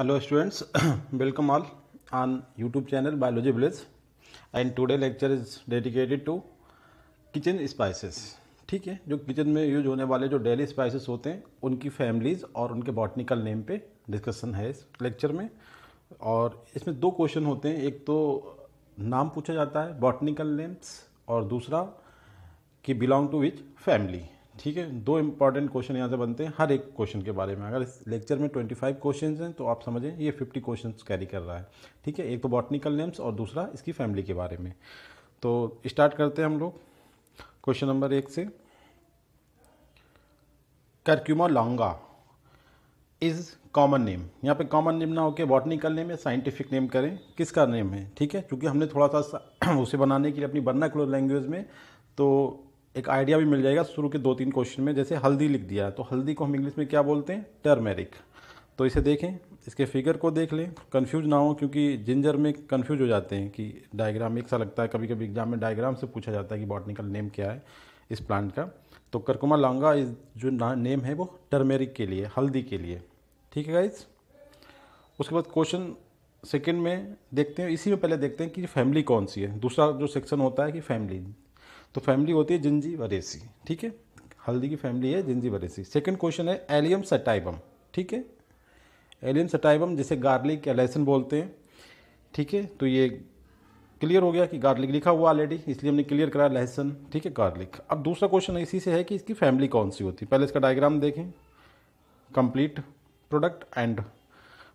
hello students welcome all on YouTube channel biology village and today lecture is dedicated to kitchen spices ठीक है जो kitchen में use होने वाले जो डेली स्पाइसेस होते हैं उनकी फैमिलीज़ और उनके बॉटनिकल नेम पे डिस्कशन है इस लेक्चर में और इसमें दो क्वेश्चन होते हैं एक तो नाम पूछा जाता है बॉटनिकल नेम्स और दूसरा कि बिलोंग टू विच फैमिली ठीक है दो इंपॉर्टेंट क्वेश्चन यहाँ से बनते हैं हर एक क्वेश्चन के बारे में अगर इस लेक्चर में 25 क्वेश्चन हैं तो आप समझें ये 50 क्वेश्चन कैरी कर रहा है ठीक है एक तो बॉटनिकल नेम्स और दूसरा इसकी फैमिली के बारे में तो स्टार्ट करते हैं हम लोग क्वेश्चन नंबर एक से Curcuma longa is common name यहाँ पे कॉमन नेम ना होके बॉटनिकल नेम या साइंटिफिक नेम करें किसका नेम है ठीक है क्योंकि हमने थोड़ा सा उसे बनाने के लिए अपनी बर्नाकुलर लैंग्वेज में तो एक आइडिया भी मिल जाएगा शुरू के दो तीन क्वेश्चन में जैसे हल्दी लिख दिया है तो हल्दी को हम इंग्लिश में क्या बोलते हैं टर्मेरिक तो इसे देखें इसके फिगर को देख लें कन्फ्यूज ना हो क्योंकि जिंजर में कन्फ्यूज हो जाते हैं कि डायग्राम एक सा लगता है कभी कभी एग्जाम में डायग्राम से पूछा जाता है कि बॉटनिकल नेम क्या है इस प्लांट का तो करकुमा लांगा इस जो नेम है वो टर्मेरिक के लिए हल्दी के लिए ठीक है गाइज उसके बाद क्वेश्चन सेकेंड में देखते हैं इसी में पहले देखते हैं कि फैमिली कौन सी है दूसरा जो सेक्शन होता है कि फैमिली तो फैमिली होती है जिंजी वरेसी ठीक है हल्दी की फैमिली है जिंजी वरेसी सेकेंड क्वेश्चन है एलियम सटाइबम ठीक है एलियम सटाइबम जिसे गार्लिक या लहसुन बोलते हैं ठीक है तो ये क्लियर हो गया कि गार्लिक लिखा हुआ ऑलरेडी इसलिए हमने क्लियर करा लहसुन ठीक है गार्लिक अब दूसरा क्वेश्चन इसी से है कि इसकी फैमिली कौन सी होती है पहले इसका डायग्राम देखें complete product and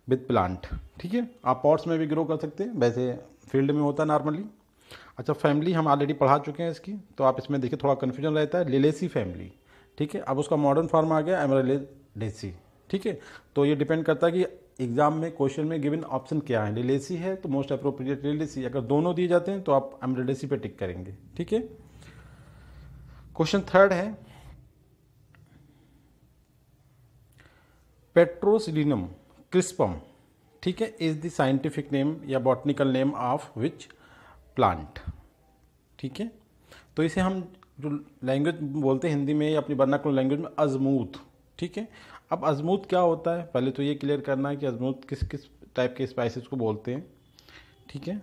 with plant ठीक है आप पॉट्स में भी ग्रो कर सकते हैं वैसे फील्ड में होता है नॉर्मली अच्छा फैमिली हम ऑलरेडी पढ़ा चुके हैं इसकी तो आप इसमें देखिए थोड़ा कन्फ्यूजन रहता है लेलेसी फैमिली ठीक है अब उसका मॉडर्न फॉर्म आ गया एमरेलेसी ठीक है तो ये डिपेंड करता है कि एग्जाम में क्वेश्चन में गिवन ऑप्शन क्या है लेलेसी है तो मोस्ट अप्रोप्रिएट लेलेसी अगर दोनों दिए जाते हैं तो आप एमरेलेसी पे टिक करेंगे ठीक है क्वेश्चन थर्ड है पेट्रोसिलिनम क्रिस्पम ठीक है इज द साइंटिफिक नेम या botanical name of which plant ठीक है तो इसे हम जो लैंग्वेज बोलते हैं हिंदी में या अपनी बर्नाकुल लैंग्वेज में अजमूत ठीक है अब अजमूत क्या होता है पहले तो ये क्लियर करना है कि अजमूत किस किस टाइप के स्पाइसेस को बोलते हैं ठीक है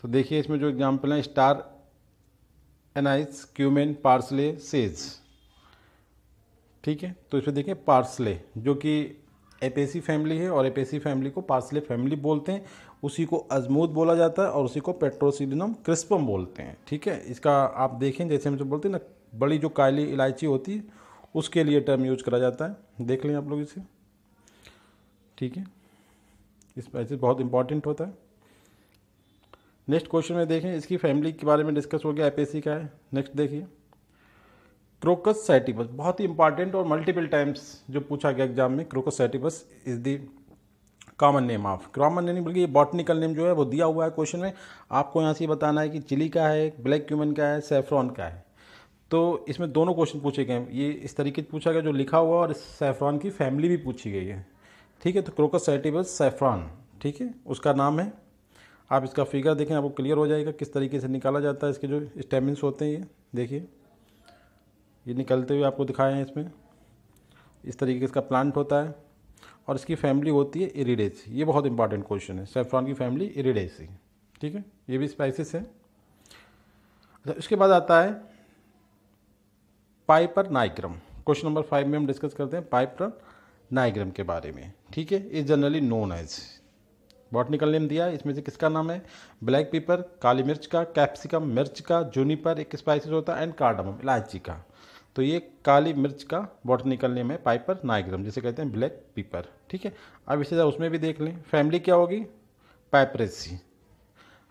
तो देखिए इसमें जो एग्जाम्पल हैं star anise cumin parsley sage ठीक है तो इसमें देखिए पार्सले जो कि एपेसी फैमिली है और एपेसी फैमिली को पार्सले फैमिली बोलते हैं उसी को अजमूद बोला जाता है और उसी को पेट्रोसिलिनम क्रिस्पम बोलते हैं ठीक है इसका आप देखें जैसे हम जो बोलते हैं ना बड़ी जो काली इलायची होती है उसके लिए टर्म यूज करा जाता है देख लें आप लोग इसे ठीक है इस ऐसे बहुत इंपॉर्टेंट होता है नेक्स्ट क्वेश्चन में देखें इसकी फैमिली के बारे में डिस्कस हो गया एपेसी का है नेक्स्ट देखिए क्रोकस सैटिबस बहुत ही इंपॉर्टेंट और मल्टीपल टाइम्स जो पूछा गया एग्जाम में Crocus sativus is the common name of common name बल्कि ये बॉटनिकल नेम जो है वो दिया हुआ है क्वेश्चन में आपको यहाँ से बताना है कि चिली का है ब्लैक क्यूमन का है सेफ्रॉन का है तो इसमें दोनों क्वेश्चन पूछे गए ये इस तरीके से पूछा गया जो लिखा हुआ और सेफ्रॉन की फैमिली भी पूछी गई है ठीक है तो क्रोकस साइटिबस सेफ्रॉन ठीक है उसका नाम है आप इसका फिगर देखें आपको क्लियर हो जाएगा किस तरीके से निकाला जाता है इसके जो स्टेमिन्स होते हैं ये देखिए ये निकलते हुए आपको दिखाए हैं इसमें इस तरीके से इसका प्लांट होता है और इसकी फैमिली होती है इरीडेसी ये बहुत इंपॉर्टेंट क्वेश्चन है सेफ्रॉन की फैमिली इरीडेसी ठीक है ये भी स्पाइसिस है अच्छा इसके बाद आता है Piper nigrum question number five में हम डिस्कस करते हैं पाइपर नाइग्रम के बारे में ठीक है is generally known as botanical name दिया इसमें से किसका नाम है ब्लैक पेपर काली मिर्च का कैप्सिकम मिर्च का जूनीपर एक स्पाइसिस होता है एंड कार्डमम इलायची का तो ये काली मिर्च का बॉट निकलने में पाइपर नाइग्रम जिसे कहते हैं ब्लैक पीपर ठीक है अब इसे उसमें भी देख लें फैमिली क्या होगी पाइपरेसी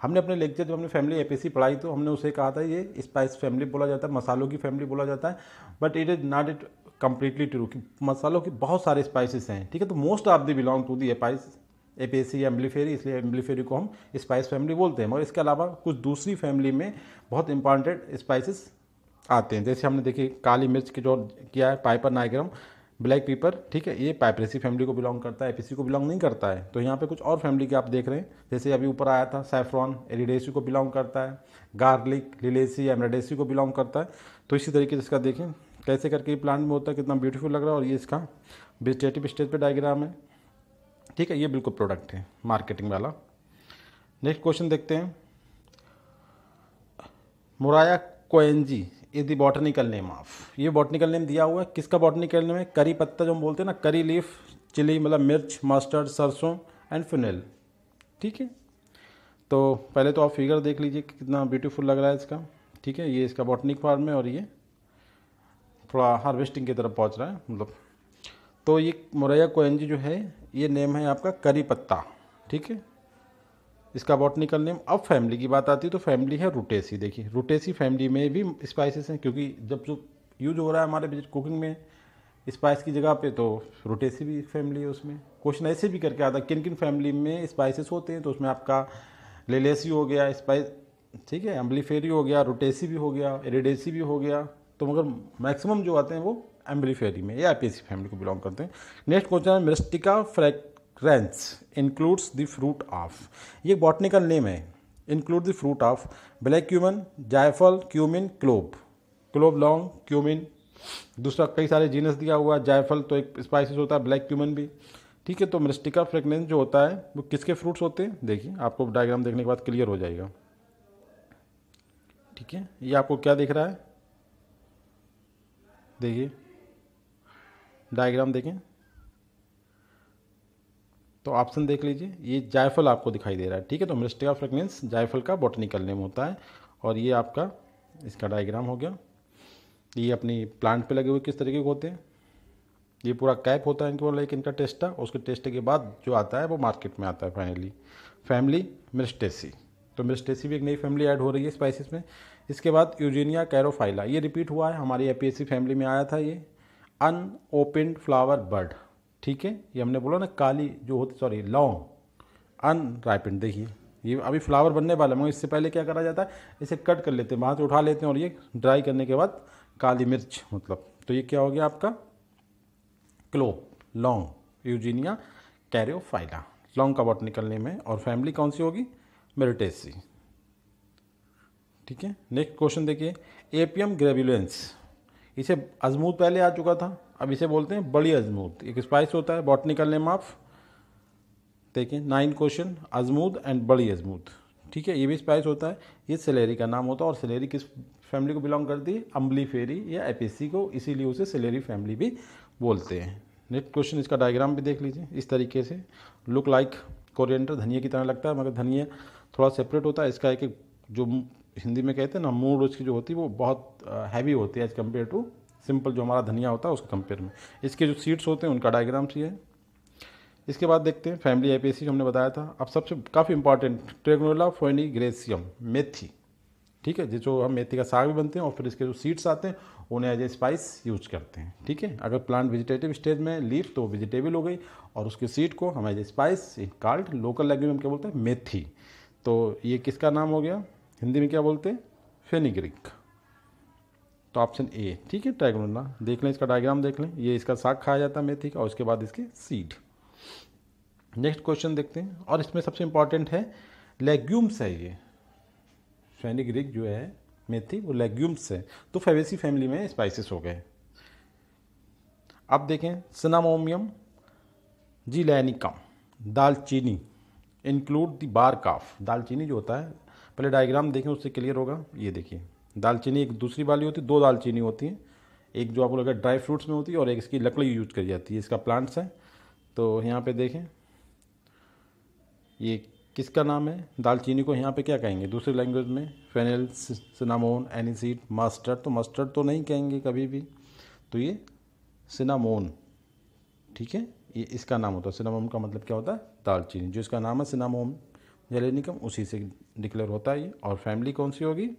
हमने अपने लेक्चर जब हमने फैमिली एपीसी पढ़ाई तो हमने उसे कहा था ये स्पाइस फैमिली बोला जाता है मसालों की फैमिली बोला जाता है but it is not it completely true कि मसालों के बहुत सारे स्पाइसेस हैं ठीक है तो most of the belong to the एपाइस एपेसी या एम्बलीफेरी इसलिए एम्बलीफेरी को हम स्पाइस फैमिली बोलते हैं मगर इसके अलावा कुछ दूसरी फैमिली में बहुत इंपॉर्टेंट स्पाइसिस आते हैं जैसे हमने देखिए काली मिर्च की जो किया है पाइपर नाइग्रम ब्लैक पीपर ठीक है ये पाइपरेसी फैमिली को बिलोंग करता है एपीसी को बिलोंग नहीं करता है तो यहाँ पे कुछ और फैमिली के आप देख रहे हैं जैसे अभी ऊपर आया था सैफ्रॉन एरिडेसी को बिलोंग करता है गार्लिक लिलेसी एमरेडेसी को बिलोंग करता है तो इसी तरीके से इसका देखें कैसे करके ये प्लांट में होता है कितना ब्यूटीफुल लग रहा है और ये इसका वेजिटेटिव स्टेज पर डायग्राम है ठीक है ये बिल्कुल प्रोडक्ट है मार्केटिंग वाला नेक्स्ट क्वेश्चन देखते हैं Murraya koenigii is the botanical name of ये बॉटनिकल नेम दिया हुआ है किसका बॉटनिकल नेम है करी पत्ता जो हम बोलते हैं ना करी लीफ चिली मतलब मिर्च मस्टर्ड सरसों एंड फिनेल ठीक है तो पहले तो आप फिगर देख लीजिए कि कितना ब्यूटीफुल लग रहा है इसका ठीक है ये इसका बॉटनिक फार्म है और ये थोड़ा हार्वेस्टिंग की तरफ पहुँच रहा है मतलब तो ये मुरैया कोएनजी जो है ये नेम है आपका करी पत्ता ठीक है इसका बॉटनिकल नेम अब फैमिली की बात आती है तो फैमिली है रूटेसी देखिए रूटेसी फैमिली में भी स्पाइसेस हैं क्योंकि जब जो यूज हो रहा है हमारे कुकिंग में स्पाइस की जगह पे तो रूटेसी भी फैमिली है उसमें क्वेश्चन ऐसे भी करके आता है किन किन फैमिली में स्पाइसेस होते हैं तो उसमें आपका लेलेसी हो गया स्पाइस ठीक है एम्बलीफेरी हो गया रोटेसी भी हो गया एरेडेसी भी हो गया तो मगर मैक्सिमम जो आते हैं वो एम्बलीफेरी में या आई फैमिली को बिलोंग करते हैं नेक्स्ट क्वेश्चन है Myristica fragrans includes the fruit of ये बॉटनिकल नेम है include the fruit of black cumin जायफल क्यूमिन क्लोब क्लोब लॉन्ग क्यूमिन दूसरा कई सारे जीनस दिया हुआ है जायफल तो एक स्पाइसिस होता है ब्लैक क्यूमन भी ठीक है तो मिस्टिका फ्रेगनेंस जो होता है वो किसके फ्रूट्स होते हैं देखिए आपको डायग्राम देखने के बाद क्लियर हो जाएगा ठीक है ये आपको क्या दिख रहा है देखिए डायग्राम देखें तो ऑप्शन देख लीजिए ये जायफल आपको दिखाई दे रहा है ठीक है तो ऑफ फ्रेगनेंस जायफल का बॉटनिकल नेम होता है और ये आपका इसका डायग्राम हो गया ये अपनी प्लांट पे लगे हुए किस तरीके के होते हैं ये पूरा कैप होता है इनके लाइक इनका टेस्टा उसके टेस्ट के बाद जो आता है वो मार्केट में आता है फाइनली फैमिली मिस्टेसी तो मिस्टेसी भी एक नई फैमिली ऐड हो रही है स्पाइसिस में इसके बाद यूजीनिया कैरोफाइला ये रिपीट हुआ है हमारी ए फैमिली में आया था ये अन ओपेंड फ्लावर बर्ड ठीक है ये हमने बोला ना काली जो होती सॉरी लौंग अनराइपेंड देखिए ये अभी फ्लावर बनने वाला है मगर इससे पहले क्या करा जाता है इसे कट कर लेते हैं वहाँ से उठा लेते हैं और ये ड्राई करने के बाद काली मिर्च मतलब तो ये क्या हो गया आपका क्लो लौंग यूजीनिया कैरियो फाइला लौंग का बॉट निकलने में और फैमिली कौन सी होगी मेरिटेसी ठीक है नेक्स्ट क्वेश्चन देखिए एपीएम ग्रेव्यूलेंस इसे अजमूत पहले आ चुका था अब इसे बोलते हैं बड़ी अजमूत एक स्पाइस होता है बॉटनिकल नेम ऑफ देखिए नाइन क्वेश्चन अजमूद एंड बड़ी अजमूद ठीक है ये भी स्पाइस होता है ये सिलेरी का नाम होता है और सिलेरी किस फैमिली को बिलोंग करती है अम्बली फेरी या एपीसी को इसीलिए उसे सिलेरी फैमिली भी बोलते हैं नेक्स्ट क्वेश्चन इसका डायग्राम भी देख लीजिए इस तरीके से लुक लाइक कोरिएंडर धनिया की तरह लगता है मगर धनिया थोड़ा सेपरेट होता है इसका एक जो हिंदी में कहते हैं ना मूड रोज की जो होती है वो बहुत हैवी होती है एज कम्पेयर टू सिंपल जो हमारा धनिया होता है उसके कंपेयर में इसके जो सीड्स होते हैं उनका डायग्राम ये है इसके बाद देखते हैं फैमिली एपीसी जो हमने बताया था अब सबसे काफ़ी इंपॉर्टेंट ट्रेगनोला फोनी ग्रेसियम मेथी ठीक है जो हम मेथी का साग भी बनते हैं और फिर इसके जो सीड्स आते हैं उन्हें एज ए स्पाइस यूज करते हैं ठीक है अगर प्लांट वेजिटेटिव स्टेज में लीफ तो वेजिटेबल हो गई और उसके सीड को हम as a spice card local language में क्या बोलते हैं मेथी तो ये किसका नाम हो गया हिंदी में क्या बोलते हैं फेनिग्रिक तो ऑप्शन ए ठीक है ट्राइगोनोला देख लें इसका डायग्राम देख लें ये इसका साग खाया जाता है मेथी का और उसके बाद इसके सीड नेक्स्ट क्वेश्चन देखते हैं और इसमें सबसे इंपॉर्टेंट है लेग्यूम्स है ये फेनिग्रिक जो है मेथी वो लेग्यूम्स है तो फेवेसी फैमिली में स्पाइसिस हो गए अब देखें सिनामोमियम जी लैनिकम दालचीनी इंक्लूड दी बार काफ दालचीनी जो होता है पहले डायग्राम देखें उससे क्लियर होगा ये देखिए दालचीनी एक दूसरी वाली होती है दो दालचीनी होती है एक जो आपको लगे ड्राई फ्रूट्स में होती है और एक इसकी लकड़ी यूज करी जाती है इसका प्लांट्स है तो यहाँ पे देखें ये किसका नाम है दालचीनी को यहाँ पे क्या कहेंगे दूसरी लैंग्वेज में फेनल सिनामोन एनीसीड मस्टर्ड तो मस्टर्ड तो नहीं कहेंगे कभी भी तो ये सिनामोन ठीक है ये इसका नाम होता है सिनामोम का मतलब क्या होता है दालचीनी जो इसका नाम है सिनामोम जलीय उसी से डिक्लेयर होता है ये और फैमिली कौन सी होगी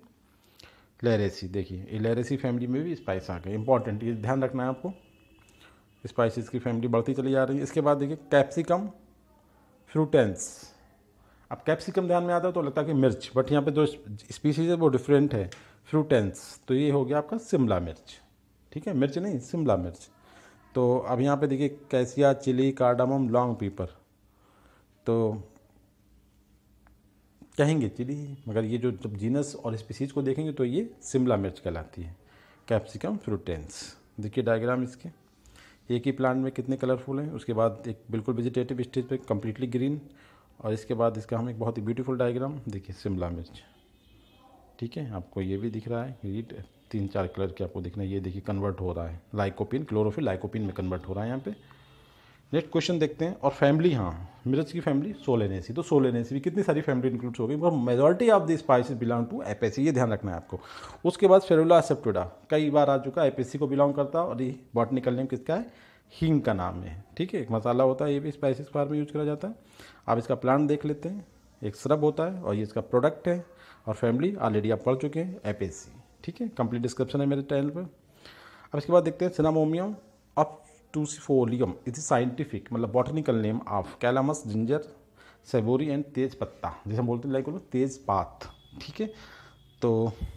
लेरेसी देखिए ये लेरेसी फैमिली में भी स्पाइस आ गए इंपॉर्टेंट ये ध्यान रखना है आपको स्पाइसिस की फैमिली बढ़ती चली जा रही है इसके बाद देखिए कैप्सिकम फ्रूटेंस अब कैप्सिकम ध्यान में आता है तो लगता है कि मिर्च बट यहाँ पे जो स्पीसीज है वो डिफरेंट है फ्रूटेंस तो ये हो गया आपका शिमला मिर्च ठीक है मिर्च नहीं शिमला मिर्च तो अब यहाँ पे देखिए कैसिया चिली कार्डामम लॉन्ग पीपर तो कहेंगे चिली मगर ये जो जब जीनस और स्पीसीज को देखेंगे तो ये शिमला मिर्च कहलाती है कैप्सिकम फ्रूटेंस देखिए डायग्राम इसके एक ही प्लांट में कितने कलरफुल हैं उसके बाद एक बिल्कुल वेजिटेटिव स्टेज पे कम्प्लीटली ग्रीन और इसके बाद इसका हम एक बहुत ही ब्यूटीफुल डायग्राम देखिए शिमला मिर्च ठीक है आपको ये भी दिख रहा है ये तीन चार कलर के आपको दिख रहा है ये देखिए कन्वर्ट हो रहा है लाइकोपिन क्लोरोफिल लाइकोपिन में कन्वर्ट हो रहा है यहाँ पर नेक्स्ट क्वेश्चन देखते हैं और फैमिली हाँ मिर्च की फैमिली सोलेनेसी तो सोलेनेसी भी कितनी सारी फैमिली इंक्लूड्स हो गई बहुत majority of the spices belong to Apiaceae ये ध्यान रखना है आपको उसके बाद फेरुला एसेप्टोडा कई बार आ चुका है एपेसी को बिलोंग करता है और ये बॉटनिकल नेम किसका है हींग का नाम है ठीक है एक मसाला होता है ये भी स्पाइसिस फार में यूज करा जाता है आप इसका प्लांट देख लेते हैं एक सरब होता है और ये इसका प्रोडक्ट है और फैमिली ऑलरेडी आप पढ़ चुके हैं एपेसी ठीक है कंप्लीट डिस्क्रिप्शन है मेरे चैनल पर अब इसके बाद देखते हैं सिनामोमियम अब टूसीफोलियम इज साइंटिफिक मतलब botanical name of calamus ginger savory and तेज पत्ता जिसे हम बोलते हैं लाइक तेज पात ठीक है तो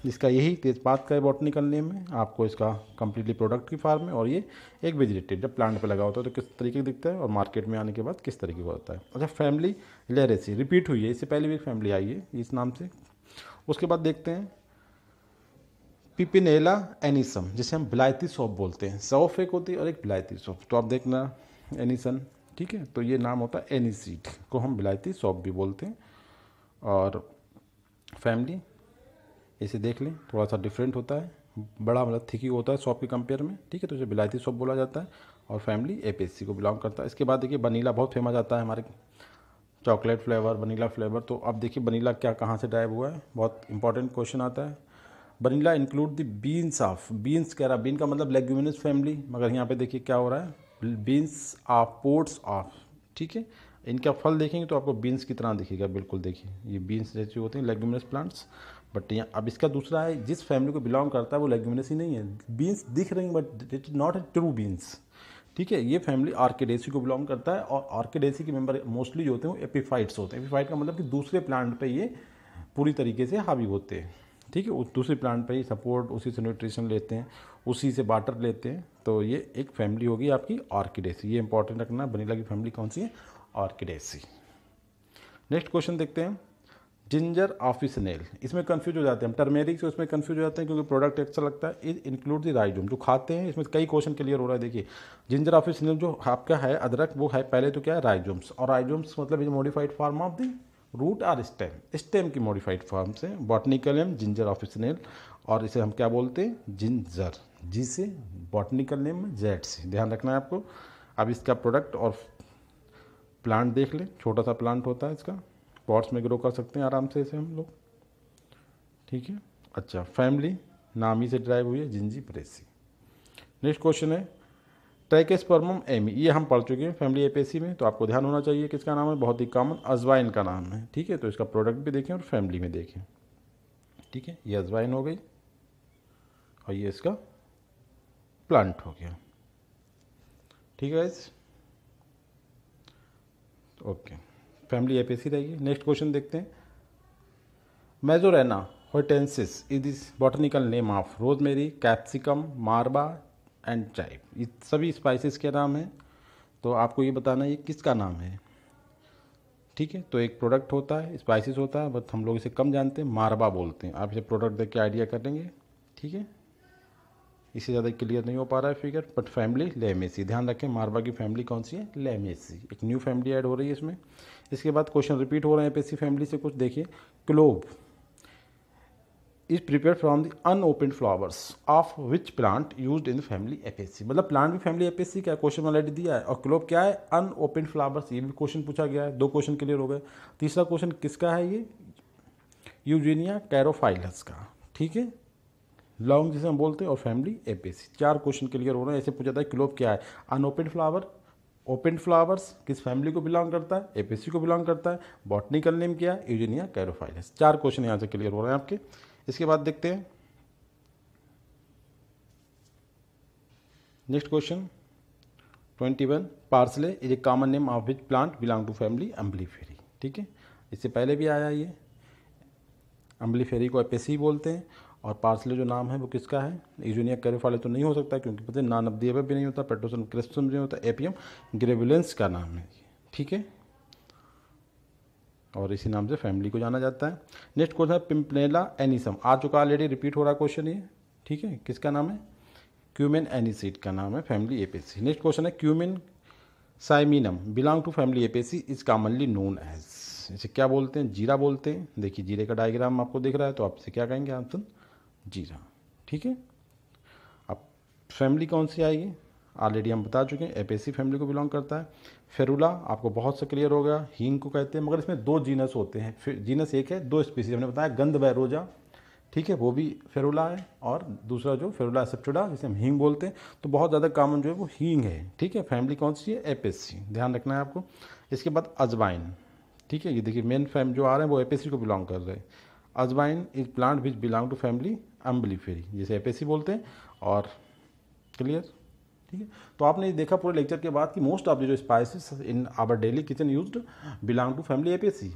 इसका यही तेजपात का बॉटनिकल नेम है आपको इसका कम्प्लीटली प्रोडक्ट की फार्म है और ये एक वेजिटेटिव जब प्लांट पे लगा होता है तो किस तरीके दिखता है और मार्केट में आने के बाद किस तरीके का होता है अच्छा फैमिली लेरेसी रिपीट हुई है इससे पहले भी फैमिली आई है इस नाम से उसके बाद देखते हैं पिपिनेला एनिसम जिसे हम बिलायती सौंप बोलते हैं सौफ एक होती है और एक बिलायती सौंप तो आप देखना एनिसन ठीक है तो ये नाम होता है एनिसीड को हम बिलायती सौंप भी बोलते हैं और फैमिली इसे देख लें थोड़ा सा डिफरेंट होता है बड़ा मतलब थिकी होता है सॉप के कंपेयर में ठीक है तो इसे बिलायती सॉप बोला जाता है और फैमिली ए को बिलोंग करता है इसके बाद देखिए वनीला बहुत फेमस आता है हमारे चॉकलेट फ्लेवर वनीला फ्लेवर तो अब देखिए वनीला क्या कहाँ से ड्राइव हुआ है बहुत इंपॉर्टेंट क्वेश्चन आता है vanilla include the beans of beans कह रहा बीन का मतलब लेग्यूमिनस फैमिली मगर यहाँ पे देखिए क्या हो रहा है बीन्स ऑफ पोर्ट्स ऑफ ठीक है इनका फल देखेंगे तो आपको बीन्स की तरह दिखेगा बिल्कुल देखिए ये बीन्स जैसे होते हैं लेग्यूमिनस प्लांट्स बट यहाँ अब इसका दूसरा है जिस फैमिली को बिलोंग करता है वो लेग्यूमिनस ही नहीं है बीन्स दिख रही but it is not a true beans ठीक है ये फैमिली आर्किडेसी को बिलोंग करता है और आर्किडेसी के मेंबर मोस्टली जो होते हैं वो एपीफाइट्स होते हैं एपीफाइट का मतलब कि दूसरे प्लांट पे ये पूरी तरीके से हावी होते हैं ठीक है दूसरे प्लांट पर ही सपोर्ट उसी से न्यूट्रिशन लेते हैं उसी से वाटर लेते हैं तो ये एक फैमिली होगी आपकी ऑर्किडेसी ये इंपॉर्टेंट रखना बनीला की फैमिली कौन सी है ऑर्किडेसी नेक्स्ट क्वेश्चन देखते हैं जिंजर ऑफिसनेल इसमें कन्फ्यूज हो जाते हैं हम टर्मेरिक से उसमें कन्फ्यूज हो जाते हैं क्योंकि प्रोडक्ट अच्छा लगता है इज इंक्लूड दी राइजोम जो खाते हैं इसमें कई क्वेश्चन क्लियर हो रहा है देखिए जिंजर ऑफिसनेल जो आपका है अदरक वो है पहले तो क्या है राइजोम्स और राइजोम्स मतलब is modified form of the root are stem stem की मॉडिफाइड फॉर्म्स हैं बॉटनिकल नेम जिंजर ऑफिसनेल और इसे हम क्या बोलते हैं जिंजर जी से बॉटनिकल नेम में जेड से ध्यान रखना है आपको अब इसका प्रोडक्ट और प्लांट देख लें छोटा सा प्लांट होता है इसका पॉट्स में ग्रो कर सकते हैं आराम से इसे हम लोग ठीक है अच्छा फैमिली नाम ही से ड्राइव हुई है जिंजी प्रेसी नेक्स्ट क्वेश्चन है ट्रैकेस्पर्मम एमी ये हम पढ़ चुके हैं फैमिली ए में तो आपको ध्यान होना चाहिए किसका नाम है बहुत ही कॉमन अजवाइन का नाम है ठीक है तो इसका प्रोडक्ट भी देखें और फैमिली में देखें ठीक है ये अजवाइन हो गई और ये इसका प्लांट हो गया ठीक है ओके फैमिली एपेसी रहेगी नेक्स्ट क्वेश्चन देखते हैं Majorana hortensis is this botanical name of rosemary capsicum मारबा एंड चाय ये सभी स्पाइसेस के नाम हैं तो आपको ये बताना ये किसका नाम है ठीक है तो एक प्रोडक्ट होता है स्पाइसेस होता है बट हम लोग इसे कम जानते हैं मारबा बोलते हैं आप इसे प्रोडक्ट देख के आइडिया कर लेंगे ठीक है इससे ज़्यादा क्लियर नहीं हो पा रहा है फिगर बट फैमिली लेमेसी ध्यान रखें मारवा की फैमिली कौन सी है लेमेसी एक न्यू फैमिली ऐड हो रही है इसमें इसके बाद क्वेश्चन रिपीट हो रहे हैं एपीएससी फैमिली से कुछ देखिए clove is prepare from the unopen flowers of which plant use in family सी मतलब प्लांट भी फैमिली सी का क्वेश्चन ऑलरेडी दिया है और क्लोब क्या है अनओपन फ्लावर्स ये भी क्वेश्चन पूछा गया है दो क्वेश्चन क्लियर हो गए तीसरा क्वेश्चन किसका है ये यूजीनिया कैरोफाइलस का ठीक है लॉन्ग जिसे हम बोलते हैं और फैमिली सी चार क्वेश्चन क्लियर हो रहे हैं ऐसे पूछा था क्लोब क्या है अनओपन फ्लावर ओपन फ्लावर्स किस फैमिली को बिलोंग करता है एपीसी को बिलोंग करता है बॉटनिकल नेम क्या है यूजीनिया कैरोफाइलस चार क्वेश्चन यहाँ से क्लियर हो रहे हैं आपके इसके बाद देखते हैं next question twenty one parsley is a common name of which plant belong to family Umbelliferae ठीक है इससे पहले भी आया ये अम्बली फेरी को एपेसी बोलते हैं और पार्सले जो नाम है वो किसका है यूजोनिया वाले तो नहीं हो सकता क्योंकि पता है नान भी नहीं होता पेट्रोसन क्रिस्टम नहीं होता एपीएम ग्रेविलेंस का नाम है ठीक है और इसी नाम से फैमिली को जाना जाता है नेक्स्ट क्वेश्चन है पिम्पनेला एनिसम आ चुका ऑलरेडी रिपीट हो रहा क्वेश्चन ये ठीक है किसका नाम है क्यूमेन एनिसिड का नाम है फैमिली एपेसी नेक्स्ट क्वेश्चन है Cuminum cyminum belong to family Apiaceae is commonly known as इसे क्या बोलते हैं जीरा बोलते हैं देखिए जीरे का डायग्राम आपको दिख रहा है तो आपसे क्या कहेंगे आंसर जीरा ठीक है अब फैमिली कौन सी आएगी ऑलरेडी हम बता चुके हैं एपेसी फैमिली को बिलोंग करता है फेरूला आपको बहुत से क्लियर हो गया हींग को कहते हैं मगर इसमें दो जीनस होते हैं जीनस एक है दो स्पीसीज हमने बताया गंध बैरोजा ठीक है वो भी फेरूला है और दूसरा जो फेरूला एसेप्टोडा जिसे हम हींग बोलते हैं तो बहुत ज़्यादा कॉमन जो है वो हींग है ठीक है फैमिली कौन सी है एपेसी ध्यान रखना है आपको इसके बाद अजवाइन ठीक है ये देखिए मेन फैम जो आ रहे हैं वो एपेसी को बिलोंग कर रहे हैं अजवाइन is plant which belong to family अम्बली जिसे एपेसी बोलते हैं और क्लियर ठीक है तो आपने ये देखा पूरे लेक्चर के बाद कि मोस्ट ऑफ जो spices in our daily kitchen used belong to family Apiaceae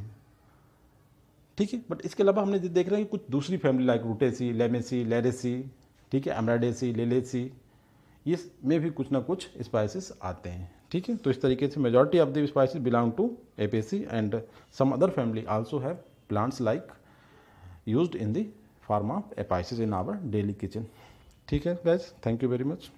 ठीक है बट इसके अलावा हमने देख रहे हैं कि कुछ दूसरी family like Rutaceae Lamiaceae Lauraceae ठीक है एमराडेसी लेलेसी ये में भी कुछ ना कुछ स्पाइसेस आते हैं ठीक है तो इस तरीके से majority of the spices belong to Apiaceae and some other family also have plants like used in the form of एपाइसिस इन आवर डेली किचन ठीक है guys thank you very much